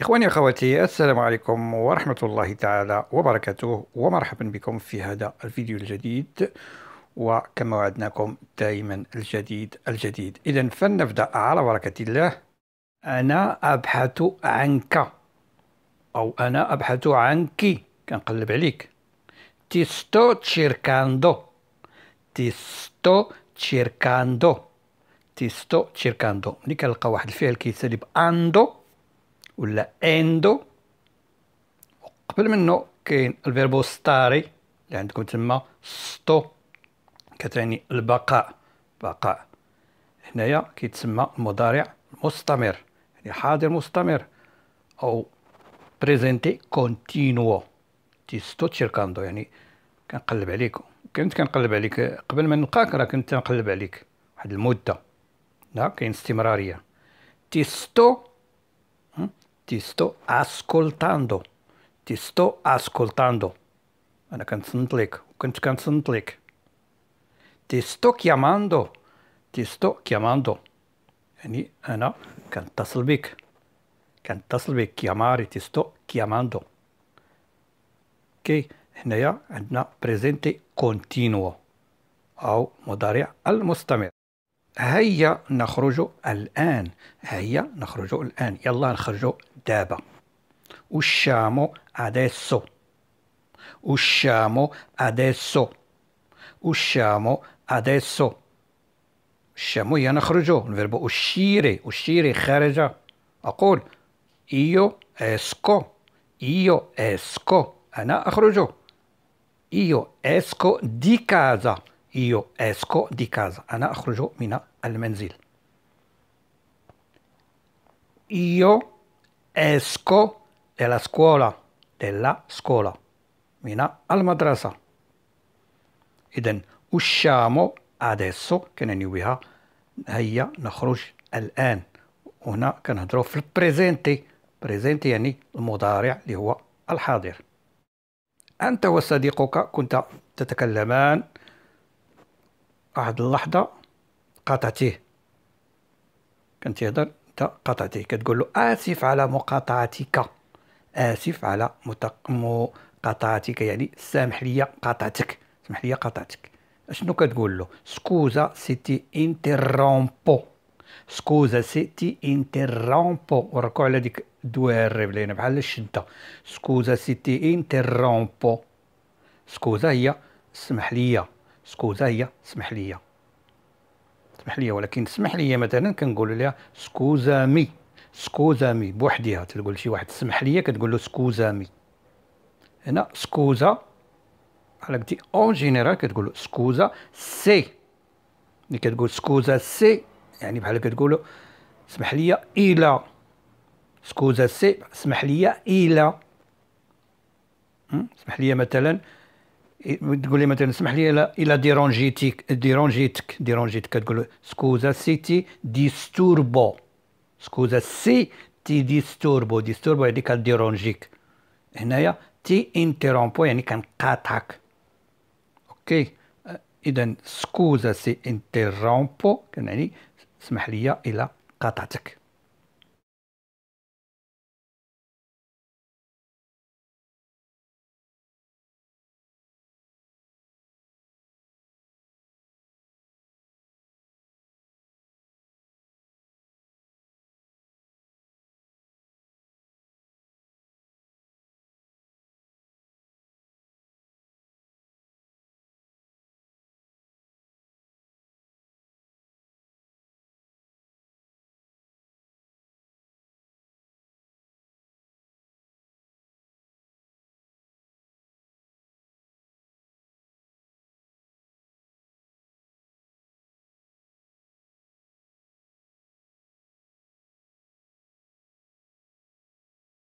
إخواني أخواتي السلام عليكم ورحمة الله تعالى وبركاته ومرحبا بكم في هذا الفيديو الجديد وكما وعدناكم دائما الجديد الجديد إذا فلنبدأ على بركة الله أنا أبحث عنك أو أنا أبحث عنك كنقلب عليك تيستو تشيركاندو تيستو تشيركاندو تيستو تشيركاندو ملي كنلقى واحد الفعل كيسالي بأندو ولا اندو وقبل منه كاين الفيربو ستاري اللي عندكم تما ستو كتعني البقاء بقاء هنايا كيتسمى المضارع مستمر يعني حاضر مستمر او بريزنتي كونتينوو ستو تشيركاندو يعني كنقلب عليك كنت كنقلب عليك قبل ما نلقاك راه كنت كنقلب عليك واحد المده لا كاين استمراريه تي ستو Ti sto ascoltando. Ti sto ascoltando. Una canzone click. Una canzone click. Ti sto chiamando. Ti sto chiamando. يعني أنا كنتصل بك كنتصل بك chiamare ti sto chiamando Ok, e كي هنايا presente continuo. كونتينوو modaria al المستمر هيا نخرج الآن هيا نخرج الآن يلا نخرج دابا وشامو أديسو وشامو أديسو وشامو أديسو شامو هي نخرج الفيرب أشيري أشيري خارجة أقول إيو إسكو إيو إسكو أنا أخرج إيو إسكو دي كازا Io esco di casa. أنا أخرج من المنزل. Io esco della scuola. Della scuola. من المدرسة. إذا usciamo adesso بها هيا نخرج الآن. هنا كنهضروا في البريزنتي. بريزنتي يعني المضارع اللي هو الحاضر. أنت وصديقك كنت تتكلمان واحد اللحظه قاطعتيه كان تيهضر انت قاطعتيه كتقول له اسف على مقاطعتك اسف على مقاطعتك يعني سامح لي قاطعتك سامح لي قاطعتك اشنو كتقول له سكوزا سيتي انترومبو سكوزا سيتي انترومبو وركوا على ديك الدوائر الريبلينه بحال الشده سكوزا سيتي انترومبو سكوزا هي سمح لي سكوزا هي سمح لي سمح لي ولكن سمح لي مثلا كنقول لها سكوزامي سكوزامي بوحدها تقول شي واحد سمح لي كتقول له سكوزامي هنا سكوزا على قلتي اون جينيرال كتقول سكوزا سي ملي كتقول سكوزا سي يعني بحال كتقول سمح لي الى سكوزا سي سمح لي الى سمح لي مثلا تقول لي مثلا اسمح لي الى ديرونجيتيك ديرونجيتك ديرونجيتك كتقول سكوزا سيتي ديستوربو سكوزا سي تي ديستوربو ديستوربو يعني كديرونجيك هنايا تي انتيرومبو يعني كنقاطعك اوكي اذا سكوزا سي انتيرومبو كنعني اسمح لي الى قاطعتك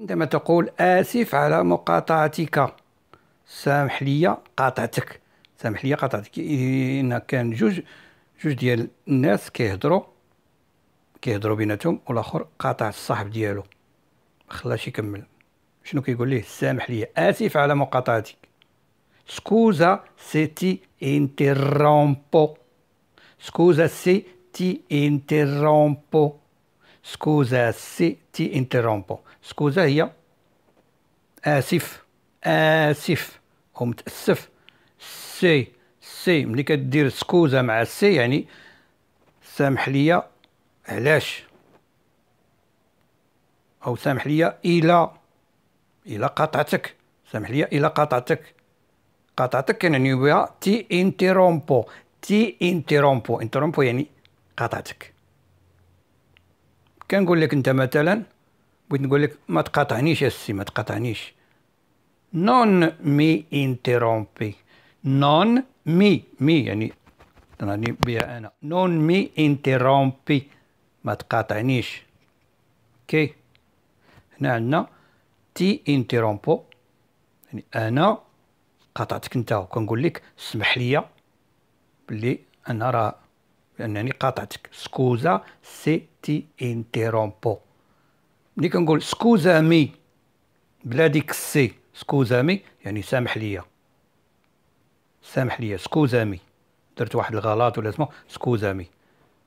عندما تقول آسف على مقاطعتك سامح لي قاطعتك سامح لي قاطعتك إن كان جوج جوج ديال الناس كيهضروا كيهضروا بيناتهم والاخر قاطع الصاحب ديالو خلاش يكمل شنو كيقول ليه سامح لي آسف على مقاطعتك سكوزا سي تي انترومبو سكوزا سي تي انترومبو سكوزا سي تي انترومبو سكوزا هي اسف اسف ومتاسف سي سي ملي كدير سكوزا مع سي يعني سامح ليا علاش او سامح ليا الى الى قطعتك سامح ليا الى قطعتك قطعتك كنعني بها تي انترومبو تي انترومبو انترومبو يعني قطعتك كنقول لك انت مثلا بغيت نقول لك ما تقاطعنيش السي ما تقاطعنيش نون مي انترومبي نون مي مي يعني يعني بها انا نون مي انترومبي ما تقاطعنيش كي هنا عندنا تي انترومبو يعني انا قطعتك انت وكنقول لك اسمح لي بلي انا راه لانني قاطعتك سكوزا سي تي انتيرومبو ملي كنقول سكوزا مي بلا ديك السي سكوزا مي يعني سامح ليا سامح ليا سكوزا مي درت واحد الغلط ولا اسمه سكوزا مي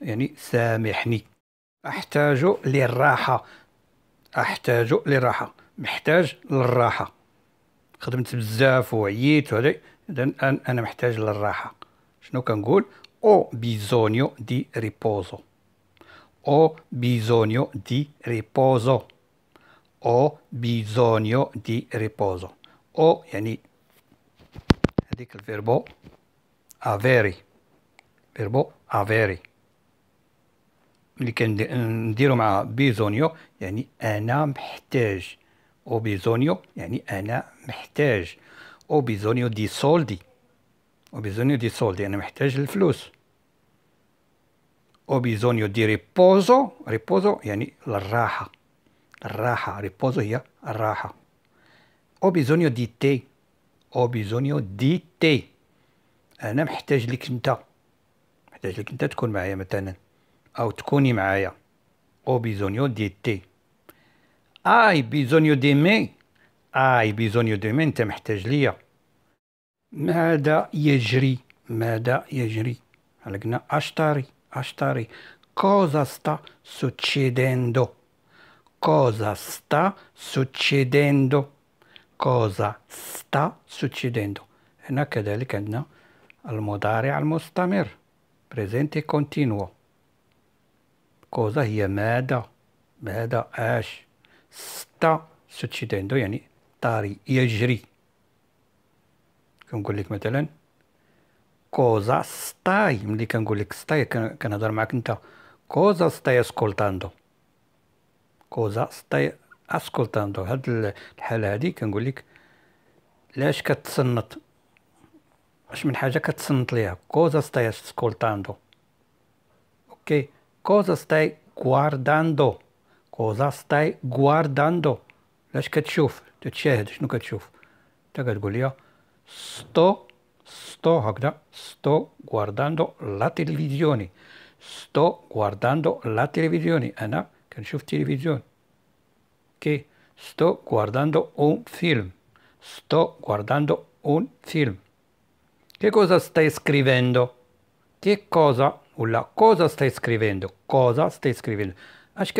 يعني سامحني احتاج للراحه احتاج للراحه محتاج للراحه خدمت بزاف وعييت وهذا اذا انا محتاج للراحه شنو كنقول ho bisogno di riposo. Ho bisogno di riposo. Ho bisogno di riposo. Ho, yani, هذيك الفيربو افيري فيربو افيري اللي كنديرو مع بيزونيو يعني انا محتاج او بيزونيو يعني انا محتاج او بيزونيو دي سولدي وبيزونيو دي سولدي انا محتاج الفلوس وبيزونيو دي ريبوزو ريبوزو يعني للراحة الراحة ريبوزو هي الراحة وبيزونيو دي تي وبيزونيو دي تي انا محتاج لك انت محتاج لك انت تكون معايا مثلا او تكوني معايا وبيزونيو دي تي اي بيزونيو دي مي اي بيزونيو دي مي انت محتاج ليا ماذا يجري ماذا يجري على قلنا اشتري اشتري cosa sta succedendo cosa sta succedendo cosa sta succedendo هنا كذلك عندنا المضارع المستمر presente continuo cosa هي ماذا ماذا اش sta succedendo يعني طاري يجري كنقول لك مثلا كوزا ستاي ملي كنقول لك ستاي كنهضر معاك انت كوزا ستاي اسكولتاندو كوزا ستاي اسكولتاندو هاد الحاله هادي كنقول لك لاش كتصنت اش من حاجه كتصنت ليها كوزا ستاي اسكولتاندو اوكي كوزا ستاي غوارداندو كوزا ستاي غوارداندو لاش كتشوف تتشاهد شنو كتشوف انت كتقول لي sto, sto, guarda, sto guardando la televisione, sto guardando la televisione, Anna, أنا كنشوف التلفزيون. Che sto guardando un film, sto guardando un film. Che cosa stai scrivendo? Che cosa, ولا cosa stai scrivendo? Cosa stai scrivendo? أش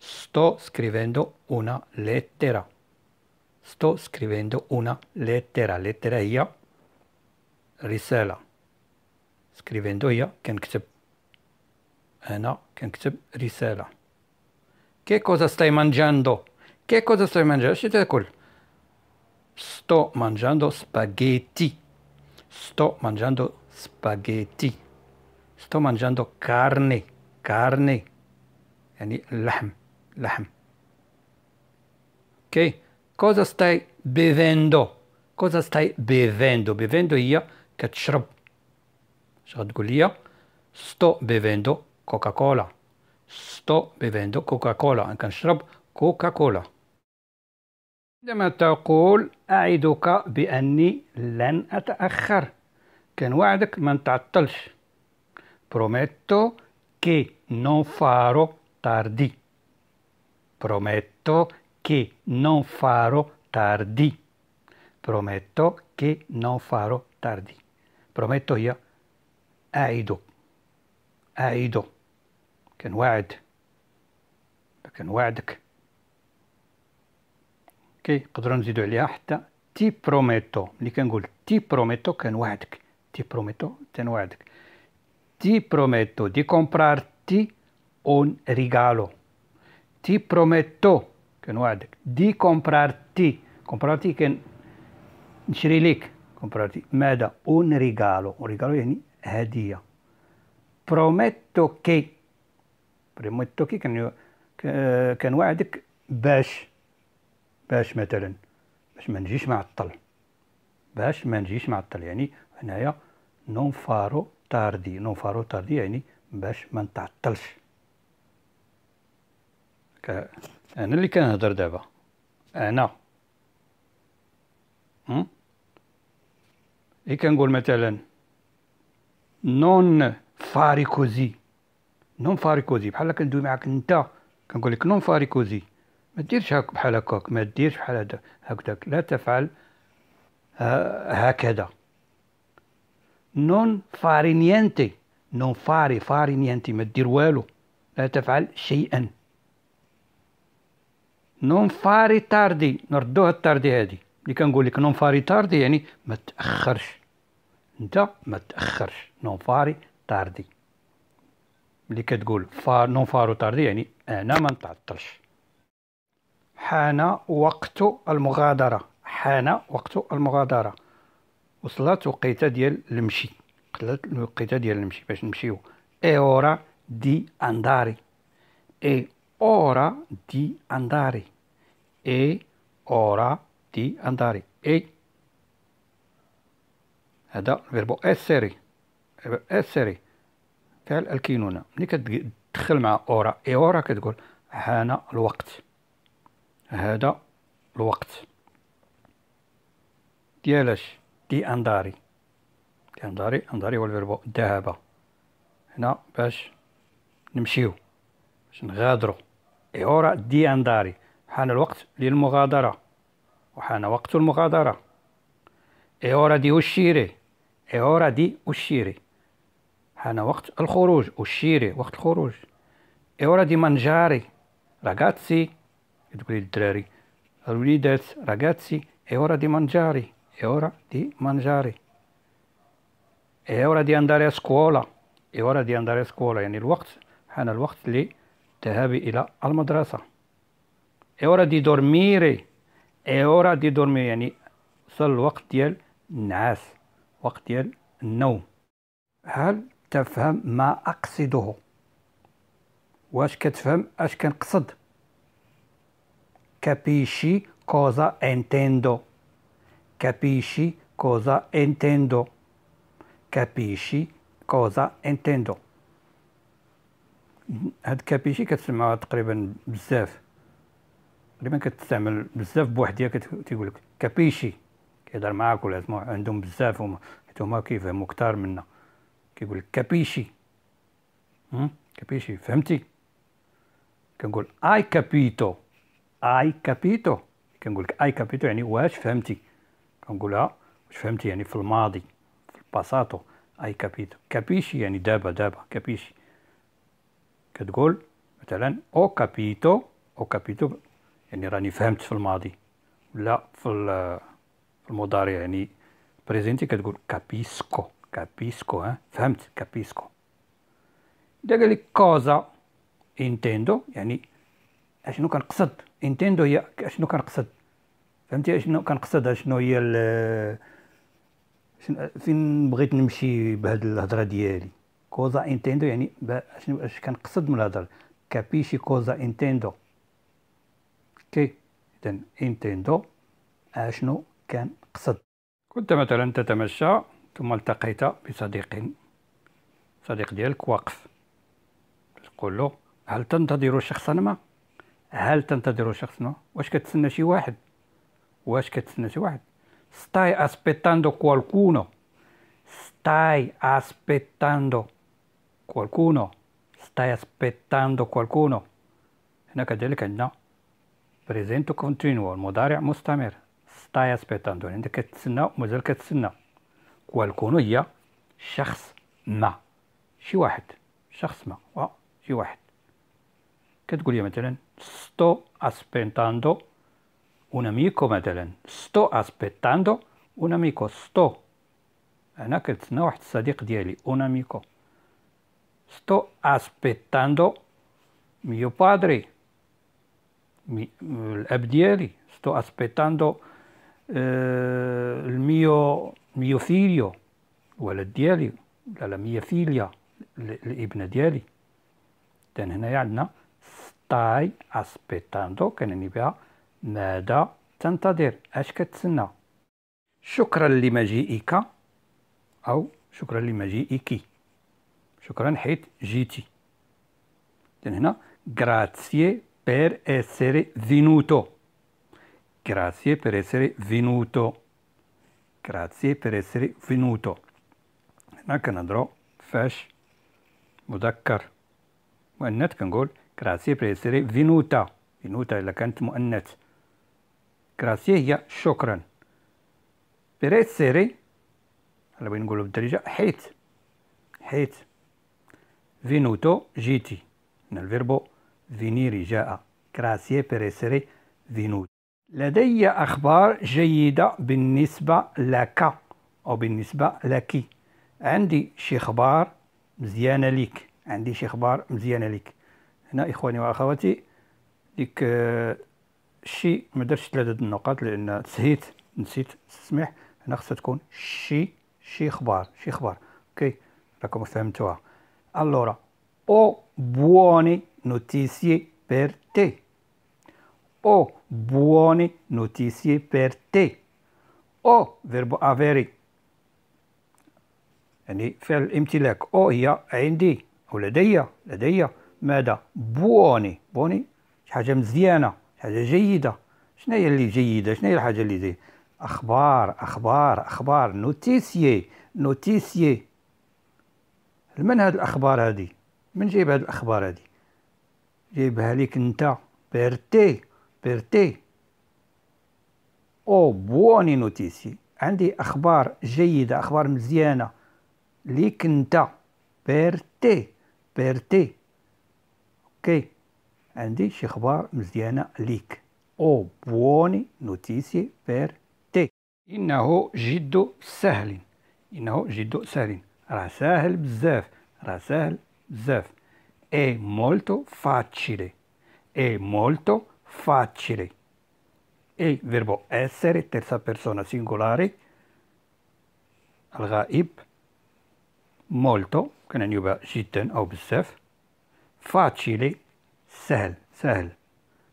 Sto scrivendo una lettera sto scrivendo una lettera, lettera io, هي رسالة سكريفيندو هي كنكتب أنا كنكتب رسالة che cosa stai mangiando che cosa stai mangiando sto mangiando spaghetti sto mangiando spaghetti sto mangiando carne carne يعني اللحم لحم اوكي okay cosa stai bevendo? Cosa stai bevendo? Bevendo io, كتشرب. تقول لي sto bevendo Coca-Cola. sto bevendo Coca-Cola. كنشرب Coca-Cola. عندما تقول أعدك بأني لن أتأخر كنوعدك ما نتعطلش prometto che non farò tardi prometto che non farò tardi. Prometto che non farò tardi. Prometto io. أعد أعد كان وعد كان وعدك كي نقدروا نزيدوا عليها حتى تي بروميتو ملي كنقول تي بروميتو كنوعدك تي بروميتو تنوعدك ti prometto di comprarti un regalo. Ti prometto كان وعدك دي كومبرارتي كومبرارتي كان نشري ليك كومبرارتي ماذا اون ريغالو ريغالو يعني هديه بروميتو كي بروميتو كي كان كان وعدك باش باش مثلا باش ما نجيش معطل باش ما نجيش معطل يعني هنايا نون فارو تاردي نون فارو تاردي يعني باش ما نتعطلش انا اللي كنهضر دابا انا هم اي كنقول مثلا نون فاريكوزي نون فاريكوزي بحال كندوي معاك انت كنقول لك نون فاريكوزي ما ديرش هاك بحال هكاك ما ديرش بحال هكاك لا تفعل هكذا نون فارينيانتي نون فاري فارينيانتي ما دير والو لا تفعل شيئا نون فاري تاردي نردوها التاردي هذه اللي كنقول لك نون فاري تاردي يعني ما تاخرش انت ما تاخرش نون فاري تاردي اللي كتقول فار نون فارو تاردي يعني انا ما نتعطلش حان وقت المغادره حان وقت المغادره وصلت وقيته ديال المشي الوقيته ديال المشي باش نمشيو اي اورا دي انداري اي ora di andare. È e ora di andare. E. È هذا فيربو اسري اسري فعل الكينونة ملي كتدخل مع اورا اي اورا كتقول هانا الوقت هذا الوقت ديالاش دي انداري دي انداري انداري هو الفيربو ذهب هنا باش نمشيو باش نغادرو إيورا دي أنداري حان الوقت للمغادرة وحان وقت المغادرة إيورا دي أشيري إيورا دي اوشيري حان وقت الخروج اوشيري وقت الخروج إيورا دي مانجاري راغاتسي يقول لي الدراري الوليدات راغاتسي إيورا دي منجاري إيورا دي منجاري إيورا دي أنداري أسكولا إيورا دي أنداري أسكولا يعني الوقت حان الوقت لي الذهاب إلى المدرسة اي ورا دي دورميري اي ورا دي دورمي يعني صل الوقت ديال النعاس وقت ديال النوم هل تفهم ما أقصده واش كتفهم اش كنقصد كابيشي كوزا انتندو كابيشي كوزا انتندو كابيشي كوزا انتندو هاد كابيشي كتسمعها تقريبا بزاف تقريبا كتستعمل بزاف بوحدها كتقول لك كابيشي كيهضر معاك ولا عندهم بزاف هما حيت هما كيفهموا كثار منا كيقول لك كابيشي كابيشي فهمتي كنقول اي كابيتو اي كابيتو كنقول لك اي كابيتو يعني واش فهمتي كنقولها آه، واش فهمتي يعني في الماضي في الباساتو اي كابيتو كابيشي يعني دابا دابا كابيشي كتقول مثلا او كابيتو او كابيتو يعني راني فهمت في الماضي ولا في المضارع يعني بريزنتي كتقول كابيسكو كابيسكو ها فهمت كابيسكو إذا قال لك كوزا انتندو يعني اشنو كنقصد انتندو هي اشنو كنقصد فهمتي اشنو كنقصد اشنو هي فين بغيت نمشي بهاد الهضره ديالي كوزا انتندو يعني شنو اش كنقصد من الهضر كابيشي كوزا انتندو كي اذا انتندو اشنو كان قصد كنت مثلا تتمشى ثم التقيت بصديق صديق ديالك واقف تقول له هل تنتظر شخصا ما هل تنتظر شخصا ما واش كتسنى شي واحد واش كتسنى شي واحد ستاي اسبيتاندو كوالكونو ستاي اسبيتاندو qualcuno, stai aspettando qualcuno هنا كذلك عندنا present continuous المضارع مستمر ستاي يعني انت كتسنى ومازال كتسنى كوالكونو هي شخص ما شي واحد شخص ما و شي واحد كتقول لي مثلا ستو aspettando un amico مثلا ستو aspettando un amico ستو انا كتسنى واحد الصديق ديالي un amico Sto aspettando mio padre, mi, Abdieri, sto aspettando eh, il mio, mio figlio, ولد la mia figlia, l'ibn ديالي. لأن هنايا عندنا ستاي اسبيتاندو كنعني بها ماذا تنتظر اش كتسنى شكرا لمجيئك او شكرا لمجيئك شكرا حيث جيتي إذن هنا grazie per essere venuto grazie per essere venuto grazie per essere venuto هنا كنهضرو فاش مذكر مؤنث كنقول grazie per essere venuta venuta إلا كانت مؤنث grazie هي شكرا per essere على بغينا نقولو بالدارجة حيث حيث venuto جيتي من الفيربو فينيري جاء كراسي بريسيري فينوت لدي أخبار جيدة بالنسبة لك أو بالنسبة لك عندي شي أخبار مزيانة لك عندي شي أخبار مزيانة لك هنا إخواني وأخواتي ديك شي ما درتش ثلاثة النقاط لأن تسهيت نسيت تسمح هنا خصها تكون شي شي أخبار شي أخبار أوكي راكم فهمتوها Allora, ho buone notizie per te. Ho buone notizie per te. أو فيرب أفيري يعني فعل الامتلاك أو هي عندي أو لدي لدي ماذا بوني بوني شي حاجة مزيانة شي حاجة جيدة شنو هي اللي جيدة شنو هي الحاجة اللي زي أخبار أخبار أخبار نوتيسيي نوتيسيي من هاد الاخبار هادي من جايب هاد الاخبار هادي جايبها ليك انت بيرتي بيرتي او بواني نوتيسي عندي اخبار جيده اخبار مزيانه ليك انت بيرتي بيرتي اوكي عندي شي اخبار مزيانه ليك او بواني نوتيسي بيرتي انه جد سهل انه جد سهل راه ساهل بزاف راه ساهل بزاف è molto facile è molto facile e verbo essere terza persona singolare الغائب مولتو كنعنيو جدا او بزاف فاتشيلي سهل سهل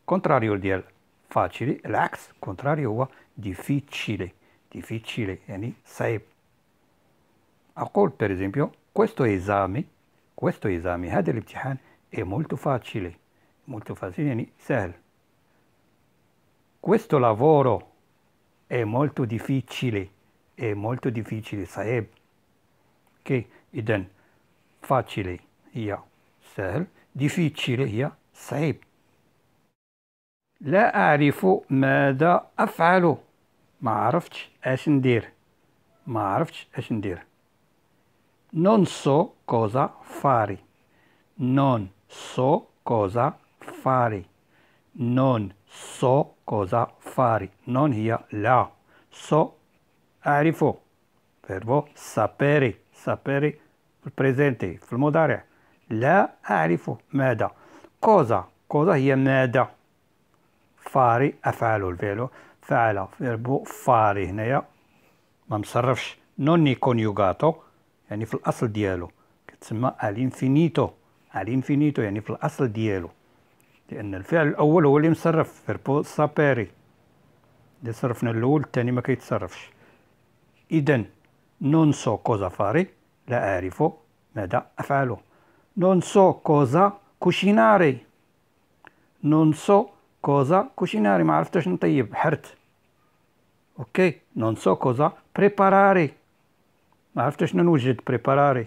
كونتراريو ديال فاتشيلي العكس كونتراريو هو ديفيتشيلي ديفيتشيلي يعني صعيب أقول per esempio questo esame questo esame هذا الامتحان è molto facile molto facile يعني سهل questo lavoro è molto difficile è molto difficile صعب ok إذا facile هي سهل difficile هي صعب لا أعرف ماذا أفعل ما عرفتش أش ندير ما عرفتش أش ندير non so cosa fare. Non so cosa fare. Non so cosa fare. Non هي لا. So أعرف. Verbo sapere. Sapere presente في المضارع. لا أعرف ماذا. Cosa. Cosa هي ماذا. فاري أفعل الفعل فعل فيربو فاري هنايا ما مصرفش نوني كونيوغاتو يعني في الاصل ديالو كتسمى الانفينيتو الانفينيتو يعني في الاصل ديالو لان الفعل الاول هو اللي مصرف فيربو ساباري اللي صرفنا الاول الثاني ما كيتصرفش اذا نون سو كوزا فاري لا اعرف ماذا افعل نون سو كوزا كوشيناري نون سو كوزا كوشيناري ما عرفتش نطيب حرت اوكي نون سو كوزا بريباراري ما عرفتش شنو نوجد بريباراري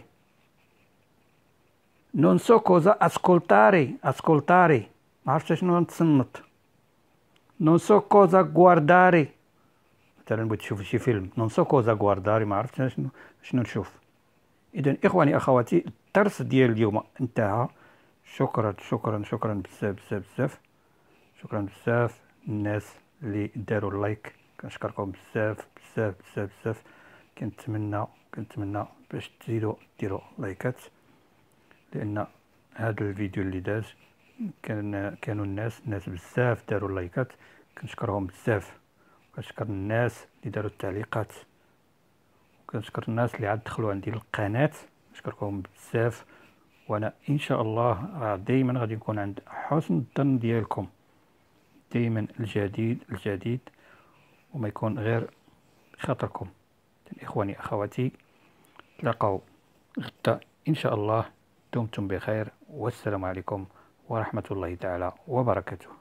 نون سو كوزا اسكولتاري اسكولتاري ما عرفتش شنو نتصنت نون سو كوزا غوارداري مثلا بغيت تشوف شي فيلم نون سو كوزا غوارداري ما عرفتش شنو شنو نشوف اذا اخواني اخواتي الدرس ديال اليوم انتهى شكرا شكرا شكرا بزاف بزاف بزاف شكرا بزاف الناس اللي داروا اللايك كنشكركم بزاف بزاف بزاف بزاف كنتمنى كنتمنى باش تزيدوا ديروا لايكات لان هذا الفيديو اللي داز كان كانوا الناس الناس بزاف داروا لايكات كنشكرهم بزاف كنشكر الناس اللي داروا التعليقات كنشكر الناس اللي عاد دخلوا عندي القناه نشكركم بزاف وانا ان شاء الله راه دائما غادي نكون عند حسن الظن ديالكم دائما الجديد الجديد وما يكون غير خاطركم إخواني أخواتي تلقوا غدا إن شاء الله دمتم بخير والسلام عليكم ورحمة الله تعالى وبركاته